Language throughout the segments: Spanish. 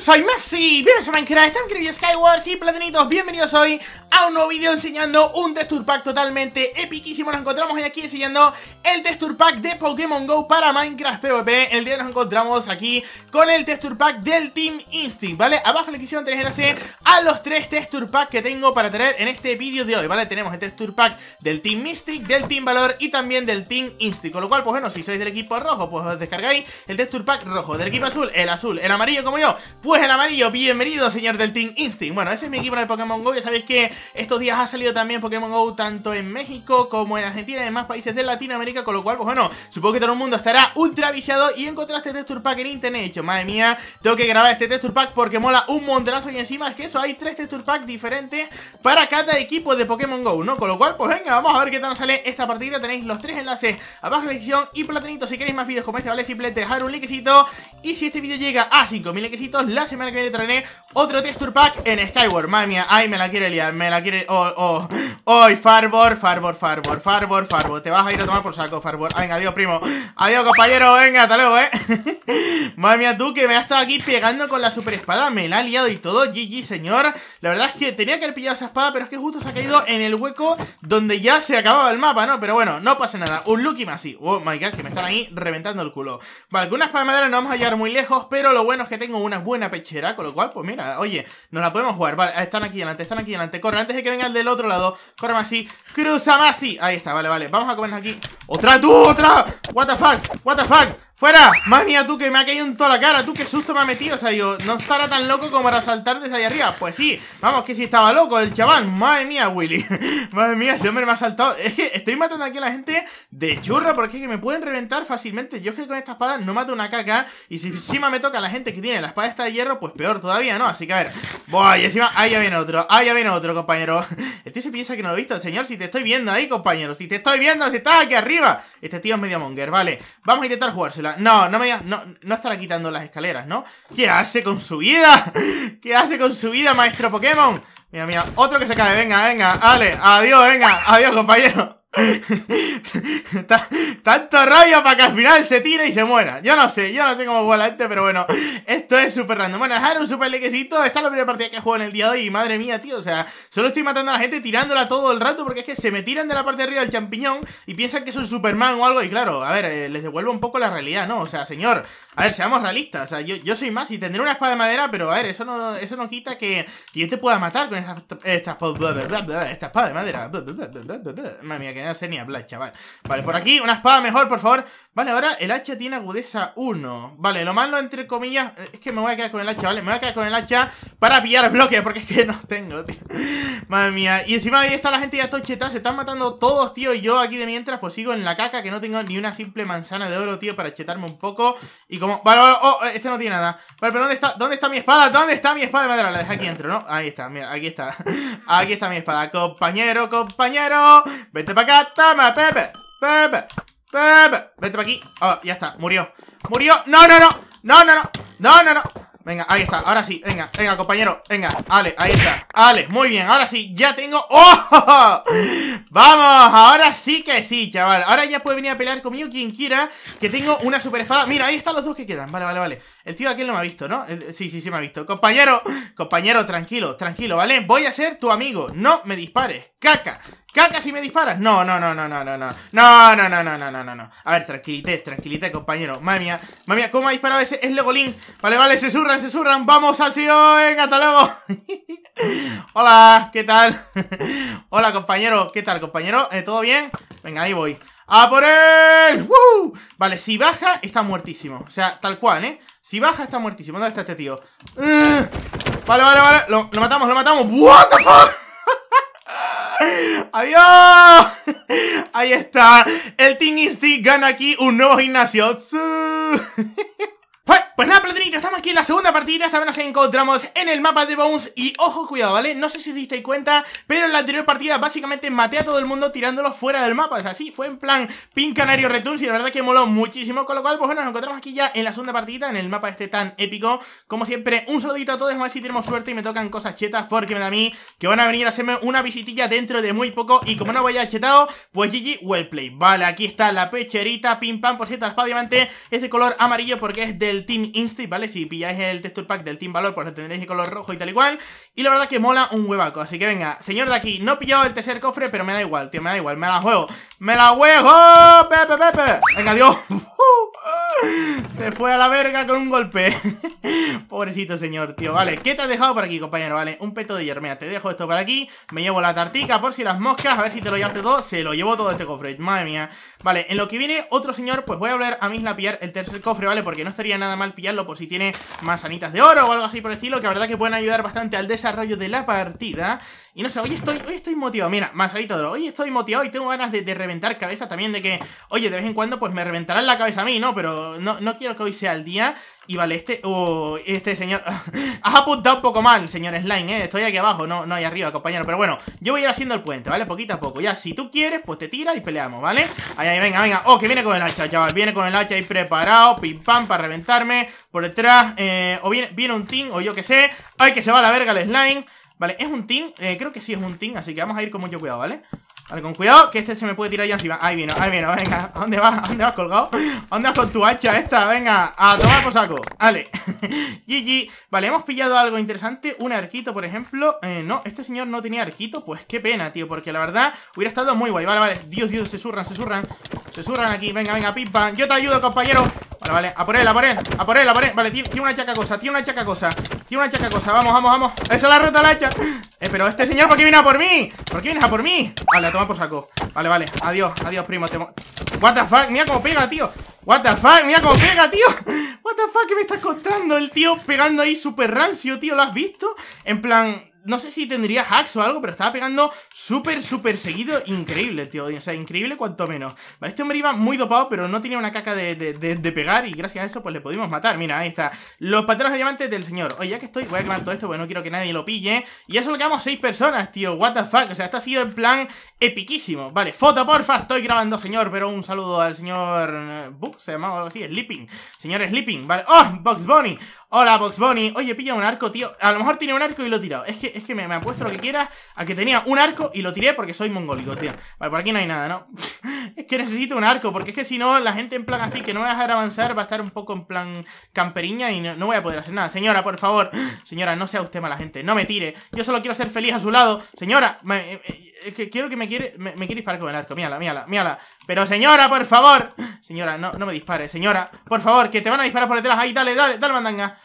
soy Messi, bienvenidos a Minecraft, están queridos Skywars y Platinitos, bienvenidos hoy a un nuevo vídeo enseñando un texture pack totalmente epiquísimo Nos encontramos hoy aquí enseñando el texture pack de Pokémon GO para Minecraft PvP El día nos encontramos aquí con el texture pack del Team Instinct, ¿vale? Abajo le quisieron tener enlace a los tres texture pack que tengo para traer en este vídeo de hoy, ¿vale? Tenemos el texture pack del Team Mystic, del Team Valor y también del Team Instinct Con lo cual, pues bueno, si sois del equipo rojo, pues os descargáis el texture pack rojo Del equipo azul, el azul, el amarillo como yo, pues pues el amarillo, bienvenido señor del Team Instinct Bueno, ese es mi equipo de Pokémon GO, ya sabéis que estos días ha salido también Pokémon GO tanto en México como en Argentina y en más países de Latinoamérica Con lo cual, pues bueno, supongo que todo el mundo estará ultra viciado y encontraste este texture pack en internet hecho, madre mía, tengo que grabar este texture pack porque mola un montonazo y encima es que eso, hay tres texture pack diferentes para cada equipo de Pokémon GO, ¿no? Con lo cual, pues venga, vamos a ver qué tal nos sale esta partida Tenéis los tres enlaces abajo en la descripción y platinito si queréis más vídeos como este, ¿vale? Simplemente dejar un likecito y si este vídeo llega a 5000 likecitos, la semana que viene traeré otro texture pack en Skyward. Madre ay, me la quiere liar, me la quiere... Oh, oh, oh, Farbor, Farbor, Farbor, Farbor, Farbor. Te vas a ir a tomar por saco, Farbor. Venga, adiós, primo. Adiós, compañero, venga, hasta luego, eh. Madre mía, tú que me has estado aquí pegando con la super espada. Me la ha liado y todo, GG, señor. La verdad es que tenía que haber pillado esa espada, pero es que justo se ha caído en el hueco donde ya se acababa el mapa, ¿no? Pero bueno, no pasa nada. Un lucky más sí, Oh, my God, que me están ahí reventando el culo. Vale, con una espada de madera no vamos a llegar muy lejos, pero lo bueno es que tengo unas buenas pechera, con lo cual, pues mira, oye, nos la podemos jugar. Vale, están aquí delante, están aquí delante. Corre, antes de que venga del otro lado. Corre más si cruza más así Ahí está, vale, vale. Vamos a comer aquí. ¡Otra tú! ¡Otra! ¡What the fuck! ¡What the fuck! ¡Fuera! ¡Madre mía, tú que me ha caído en toda la cara, tú qué susto me ha metido, o sea, yo, ¿no estará tan loco como para saltar desde allá arriba? Pues sí, vamos, que si sí estaba loco el chaval, madre mía, Willy, madre mía, ese hombre me ha saltado, es que estoy matando aquí a la gente de churra porque es que me pueden reventar fácilmente, yo es que con esta espada no mato una caca y si encima me toca a la gente que tiene la espada esta de hierro, pues peor todavía, ¿no? Así que a ver, Buah, y encima, ahí ya viene otro, ahí ya viene otro, compañero. Este tío se piensa que no lo he visto. Señor, si te estoy viendo ahí, compañero, si te estoy viendo, si estás aquí arriba. Este tío es medio monger, vale. Vamos a intentar jugársela. No, no me no, no estará quitando las escaleras, ¿no? ¿Qué hace con su vida? ¿Qué hace con su vida, maestro Pokémon? Mira, mira, otro que se cae, venga, venga, vale, adiós, venga, adiós, compañero. Tanto rollo para que al final se tire y se muera. Yo no sé, yo no sé cómo juega la gente, pero bueno, esto es súper random. Bueno, dejar un súper likecito. Esta es la primera partida que juego en el día de hoy. Madre mía, tío, o sea, solo estoy matando a la gente tirándola todo el rato porque es que se me tiran de la parte de arriba el champiñón y piensan que es un Superman o algo. Y claro, a ver, eh, les devuelvo un poco la realidad, ¿no? O sea, señor, a ver, seamos realistas. O sea, yo, soy más y tendré una espada de madera, pero a ver, eso no, eso no quita que, yo te pueda matar con esta, esta, espada de madera. Madre mía, que no ni chaval Vale, por aquí, una espada mejor, por favor Vale, ahora el hacha tiene agudeza 1 Vale, lo malo, entre comillas Es que me voy a quedar con el hacha, ¿vale? Me voy a quedar con el hacha Para pillar bloques, porque es que no tengo, tío Madre mía Y encima ahí está la gente ya chetada Se están matando todos, tío Y yo aquí de mientras, pues sigo en la caca Que no tengo ni una simple manzana de oro, tío Para chetarme un poco Y como... Vale, oh, eh, este no tiene nada Vale, pero ¿dónde está, ¿dónde está mi espada? ¿Dónde está mi espada? Madre, la dejé aquí dentro, ¿no? Ahí está, mira, aquí está Aquí está mi espada Compañero, compañero Vente para acá, toma, Pepe, Pepe, Pepe. Vete para aquí. Oh, ya está, murió. Murió. No, no, no. No, no, no. No, no, no. Venga, ahí está, ahora sí, venga, venga, compañero Venga, Ale, ahí está, Ale, muy bien Ahora sí, ya tengo, ¡oh! Vamos, ahora sí que sí, chaval Ahora ya puede venir a pelear conmigo quien quiera Que tengo una super espada, mira, ahí están los dos que quedan Vale, vale, vale el tío aquí no me ha visto, ¿no? sí, sí, sí me ha visto. Compañero, compañero, tranquilo, tranquilo, ¿vale? Voy a ser tu amigo. No me dispares. Caca. Caca si me disparas. No, no, no, no, no, no, no. No, no, no, no, no, no, no, no. A ver, tranquilité, tranquilité, compañero. Mamia, mía, ¿cómo ha disparado ese? Es Legolín. Vale, vale, se surran, se surran. Vamos al CEO, venga, hasta luego. Hola, ¿qué tal? Hola, compañero, ¿qué tal, compañero? Eh, ¿Todo bien? Venga, ahí voy. ¡A por él! Vale, si baja, está muertísimo. O sea, tal cual, ¿eh? Si baja, está muertísimo. ¿Dónde está este tío? vale, vale, vale. Lo, matamos, lo matamos. ¡What the fuck! ¡Adiós! Ahí está. El Team Instinct gana aquí un nuevo gimnasio. Pues nada, platinito, estamos aquí en la segunda partida Esta vez nos encontramos en el mapa de Bones Y ojo, cuidado, ¿vale? No sé si os disteis cuenta Pero en la anterior partida básicamente maté a todo el mundo Tirándolo fuera del mapa, Es así, fue en plan Pin Canario Return. y la verdad que moló muchísimo Con lo cual, pues bueno, nos encontramos aquí ya en la segunda partida En el mapa este tan épico Como siempre, un saludito a todos, a ver si tenemos suerte Y me tocan cosas chetas, porque me da a mí Que van a venir a hacerme una visitilla dentro de muy poco Y como no vaya chetado, pues GG, well play Vale, aquí está la pecherita, pim pam Por cierto, la espada diamante es de color amarillo porque es del Team Instinct, ¿vale? Si pilláis el texture pack del Team Valor, pues lo tendréis en color rojo y tal igual. Y la verdad que mola un huevaco. Así que venga, señor de aquí, no he pillado el tercer cofre, pero me da igual, tío, me da igual. Me la juego. ¡Me la juego! ¡Pepe, pepe! Venga, adiós. Uh fue a la verga con un golpe. Pobrecito señor, tío. Vale, ¿qué te has dejado por aquí, compañero? Vale, un peto de yermea. Te dejo esto por aquí. Me llevo la tartica por si las moscas. A ver si te lo llevaste todo. Se lo llevo todo este cofre. Madre mía. Vale, en lo que viene otro señor, pues voy a volver a Misla a pillar el tercer cofre, ¿vale? Porque no estaría nada mal pillarlo por si tiene manzanitas de oro o algo así por el estilo. Que la verdad que pueden ayudar bastante al desarrollo de la partida. Y no sé, hoy estoy, hoy estoy motivado. Mira, más ahí todo. Hoy estoy motivado y tengo ganas de, reventar cabeza también. De que, oye, de vez en cuando, pues me reventarán la cabeza a mí, ¿no? Pero no, no quiero que hoy sea el día. Y vale, este. o uh, este señor. Has apuntado un poco mal, señor Slime, ¿eh? Estoy aquí abajo, no, no ahí arriba, compañero. Pero bueno, yo voy a ir haciendo el puente, ¿vale? Poquito a poco. Ya, si tú quieres, pues te tiras y peleamos, ¿vale? Ahí, ahí, venga, venga. Oh, que viene con el hacha, chaval. Viene con el hacha ahí preparado, pim pam, para reventarme. Por detrás, eh, o viene, viene un team, o yo qué sé. Ay, que se va a la verga el Slime. Vale, es un team, eh, creo que sí es un team Así que vamos a ir con mucho cuidado, ¿vale? Vale, con cuidado, que este se me puede tirar ya encima Ahí vino, ahí vino, venga, dónde vas? ¿A dónde vas colgado? dónde vas con tu hacha esta? Venga, a tomar por saco Vale, GG Vale, hemos pillado algo interesante, un arquito, por ejemplo eh, no, este señor no tenía arquito Pues qué pena, tío, porque la verdad hubiera estado muy guay Vale, vale, Dios, Dios, se surran, se surran Se surran aquí, venga, venga, pipa, Yo te ayudo, compañero Vale, vale, a por él, a por él, a por él, a por él Vale, tiene, una chaca cosa, tiene una chaca cosa tiene una chaca cosa, vamos, vamos, vamos Esa la roto la hacha Eh, pero este señor, ¿por qué viene a por mí? ¿Por qué viene a por mí? Vale, a tomar por saco Vale, vale, adiós, adiós, primo What the fuck, mira cómo pega, tío What the fuck, mira cómo pega, tío What the fuck, ¿qué me estás contando? El tío pegando ahí súper rancio, tío, ¿lo has visto? En plan, no sé si tendría hacks o algo, pero estaba pegando súper, súper seguido. Increíble, tío. O sea, increíble cuanto menos. Vale, este hombre iba muy dopado, pero no tenía una caca de, de, pegar. Y gracias a eso, pues le pudimos matar. Mira, ahí está. Los patrones de diamantes del señor. Oye, ya que estoy, voy a quemar todo esto porque no quiero que nadie lo pille. Y ya lo quedamos seis personas, tío. What the fuck. O sea, esto ha sido en plan epiquísimo. Vale, foto, porfa. Estoy grabando, señor. Pero un saludo al señor. Eh, box se llamaba algo así. Sleeping. Señor Sleeping. Vale. ¡Oh! Box Bunny. Hola, Box Bunny. Oye, pilla un arco, tío. A lo mejor tiene un arco y lo he tirado. Es que es que me, me, apuesto lo que quieras a que tenía un arco y lo tiré porque soy mongólico, tío. Vale, por aquí no hay nada, ¿no? es que necesito un arco, porque es que si no, la gente en plan así que no me va a dejar avanzar va a estar un poco en plan camperiña y no, voy a poder hacer nada. Señora, por favor, señora, no sea usted mala gente, no me tire. Yo solo quiero ser feliz a su lado. Señora, eh, eh, es que quiero que me quiere, me, disparar con el arco. Mírala, mírala, míala Pero señora, por favor. Señora, no, no me dispare. Señora, por favor, que te van a disparar por detrás. Ahí, dale, dale, dale, mandanga.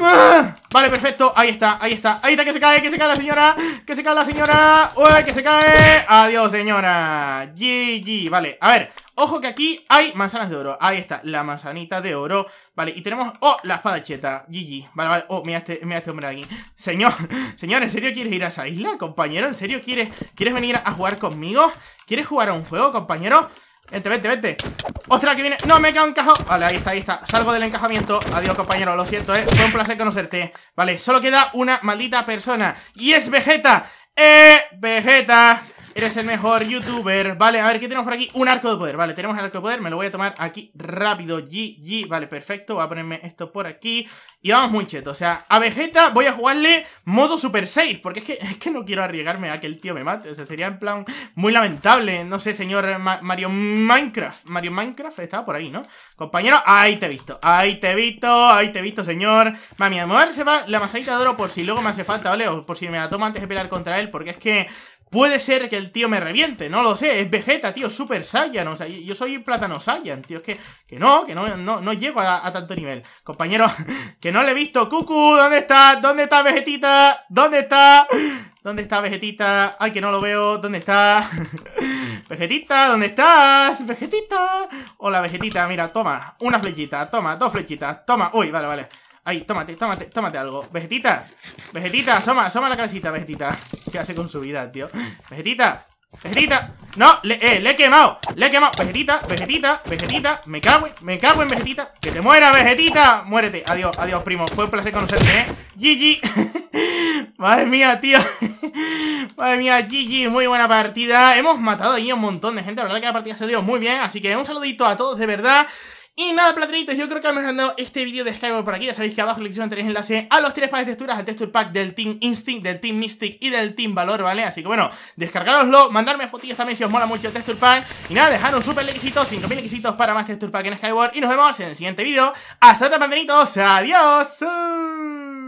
¡Ah! Vale, perfecto, ahí está, ahí está Ahí está, que se cae, que se cae la señora Que se cae la señora, uy, que se cae Adiós, señora, GG Vale, a ver, ojo que aquí hay Manzanas de oro, ahí está, la manzanita de oro Vale, y tenemos, oh, la espada cheta GG, vale, vale, oh, mira este, mira este hombre aquí Señor, señor, ¿en serio quieres ir a esa isla, compañero? ¿En serio quieres, quieres venir a jugar conmigo? ¿Quieres jugar a un juego, compañero? Vente, vente, vente ¡Ostras, que viene! ¡No, me he quedado encajado! Vale, ahí está, ahí está Salgo del encajamiento Adiós, compañero, lo siento, eh Fue un placer conocerte Vale, solo queda una maldita persona Y es Vegeta Eh, Vegeta Eres el mejor youtuber. Vale, a ver, ¿qué tenemos por aquí? Un arco de poder. Vale, tenemos el arco de poder. Me lo voy a tomar aquí rápido. GG. Vale, perfecto. Voy a ponerme esto por aquí. Y vamos muy cheto. O sea, a Vegeta voy a jugarle modo Super safe Porque es que, es que no quiero arriesgarme a que el tío me mate. O sea, sería en plan muy lamentable. No sé, señor Mario Minecraft. Mario Minecraft estaba por ahí, ¿no? Compañero, ahí te he visto. Ahí te he visto. Ahí te he visto, señor. Mami, me voy a reservar la masadita de oro por si luego me hace falta, ¿vale? O por si me la tomo antes de pelear contra él. Porque es que... Puede ser que el tío me reviente, no lo sé. Es Vegeta, tío, Super Saiyan. O sea, yo soy Plátano Saiyan, tío. Es que, que no, que no, no, no llego a, tanto nivel. Compañero, que no le he visto. Cucu, ¿dónde está? ¿Dónde está Vegetita? ¿Dónde está? ¿Dónde está Vegetita? Ay, que no lo veo. ¿Dónde está? Vegetita, ¿dónde estás? Vegetita. Hola, Vegetita. Mira, toma. Una flechita. Toma, dos flechitas. Toma. Uy, vale, vale. Ahí, tómate, tómate, tómate algo. Vegetita, Vegetita, asoma, asoma la cabecita, Vegetita. ¿Qué hace con su vida, tío? Vegetita, Vegetita. No, eh, le, he quemado, le he quemado. Vegetita, Vegetita, Vegetita. Me cago en, me cago en Vegetita. Que te muera, Vegetita. Muérete. Adiós, adiós, primo. Fue un placer conocerte, eh. GG. Madre mía, tío. Madre mía, GG, muy buena partida. Hemos matado ahí un montón de gente. La verdad que la partida salió muy bien. Así que un saludito a todos, de verdad. Y nada, platinitos, yo creo que hemos dado este vídeo de Skyward por aquí. Ya sabéis que abajo en la descripción tenéis enlace a los tres packs de texturas, al texture pack del Team Instinct, del Team Mystic y del Team Valor, ¿vale? Así que bueno, descargaroslo, mandarme fotillas también si os mola mucho el texture pack. Y nada, dejad un super likecito, 5000 likecitos para más texture pack en Skyward. Y nos vemos en el siguiente vídeo. Hasta otra, platinitos. Adiós.